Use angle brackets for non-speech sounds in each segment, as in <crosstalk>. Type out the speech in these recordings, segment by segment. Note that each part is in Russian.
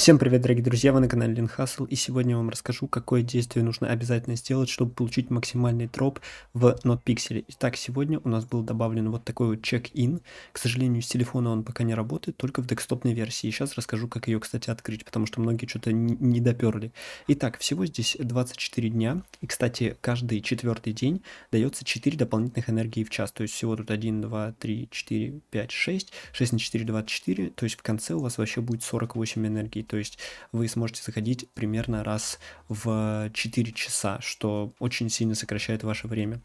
Всем привет, дорогие друзья, вы на канале Лин Хасл, и сегодня я вам расскажу, какое действие нужно обязательно сделать, чтобы получить максимальный троп в NotPixel. Итак, сегодня у нас был добавлен вот такой вот чек-ин. К сожалению, с телефона он пока не работает, только в декстопной версии. сейчас расскажу, как ее, кстати, открыть, потому что многие что-то не доперли. Итак, всего здесь 24 дня, и, кстати, каждый четвертый день дается 4 дополнительных энергии в час, то есть всего тут 1, 2, 3, 4, 5, 6, 6 на 4, 24, то есть в конце у вас вообще будет 48 энергии. То есть вы сможете заходить примерно раз в 4 часа, что очень сильно сокращает ваше время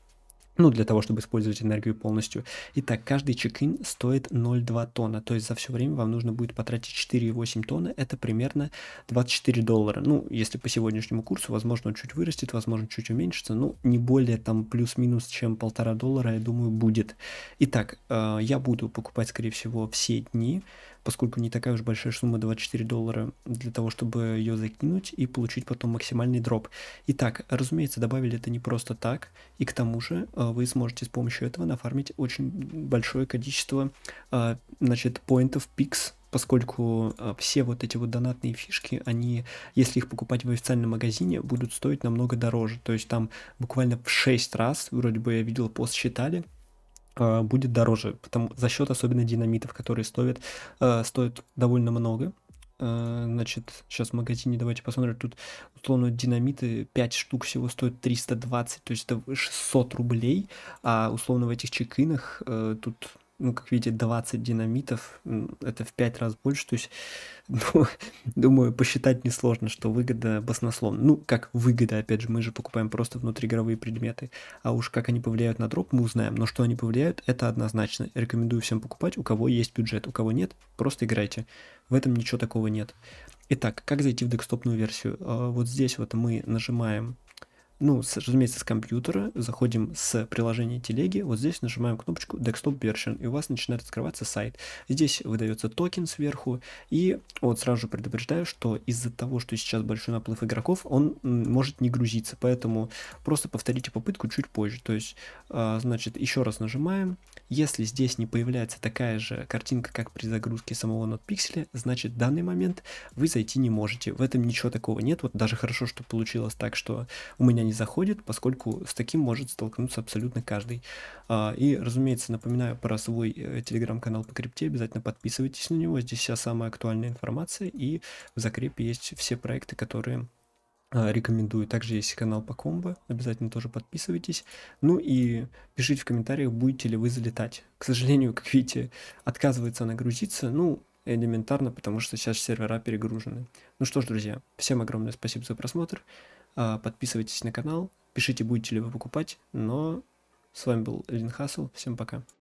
ну, для того, чтобы использовать энергию полностью. Итак, каждый чекин стоит 0,2 тонна, то есть за все время вам нужно будет потратить 4,8 тонны, это примерно 24 доллара. Ну, если по сегодняшнему курсу, возможно, он чуть вырастет, возможно, чуть уменьшится, но не более там плюс-минус, чем полтора доллара, я думаю, будет. Итак, э, я буду покупать, скорее всего, все дни, поскольку не такая уж большая сумма 24 доллара для того, чтобы ее закинуть и получить потом максимальный дроп. Итак, разумеется, добавили это не просто так, и к тому же э, вы сможете с помощью этого нафармить очень большое количество, э, значит, поинтов, пикс, поскольку э, все вот эти вот донатные фишки, они, если их покупать в официальном магазине, будут стоить намного дороже. То есть там буквально в 6 раз, вроде бы я видел, посчитали а, будет дороже, потому, за счет особенно динамитов, которые стоят, э, стоят довольно много. Э, значит, сейчас в магазине, давайте посмотрим, тут условно динамиты 5 штук всего стоят 320, то есть это 600 рублей, а условно в этих чекинах э, тут ну, как видите, 20 динамитов, это в 5 раз больше, то есть, <laughs> ну, думаю, посчитать несложно, что выгода баснословна. Ну, как выгода, опять же, мы же покупаем просто внутриигровые предметы, а уж как они повлияют на дроп, мы узнаем, но что они повлияют, это однозначно. Рекомендую всем покупать, у кого есть бюджет, у кого нет, просто играйте, в этом ничего такого нет. Итак, как зайти в декстопную версию? А, вот здесь вот мы нажимаем ну, с, разумеется, с компьютера, заходим с приложения телеги, вот здесь нажимаем кнопочку Desktop Version, и у вас начинает открываться сайт. Здесь выдается токен сверху, и вот сразу же предупреждаю, что из-за того, что сейчас большой наплыв игроков, он может не грузиться, поэтому просто повторите попытку чуть позже. То есть, а, значит, еще раз нажимаем, если здесь не появляется такая же картинка, как при загрузке самого NotPixel, значит в данный момент вы зайти не можете. В этом ничего такого нет. Вот даже хорошо, что получилось так, что у меня не заходит, поскольку с таким может столкнуться абсолютно каждый. А, и, разумеется, напоминаю про свой э, телеграм-канал по крипте, обязательно подписывайтесь на него, здесь вся самая актуальная информация, и в закрепе есть все проекты, которые а, рекомендую. Также есть канал по комбо, обязательно тоже подписывайтесь. Ну и пишите в комментариях, будете ли вы залетать. К сожалению, как видите, отказывается она грузиться, ну, элементарно, потому что сейчас сервера перегружены. Ну что ж, друзья, всем огромное спасибо за просмотр. А, подписывайтесь на канал, пишите, будете ли вы покупать. Но с вами был Лин Хасл. Всем пока.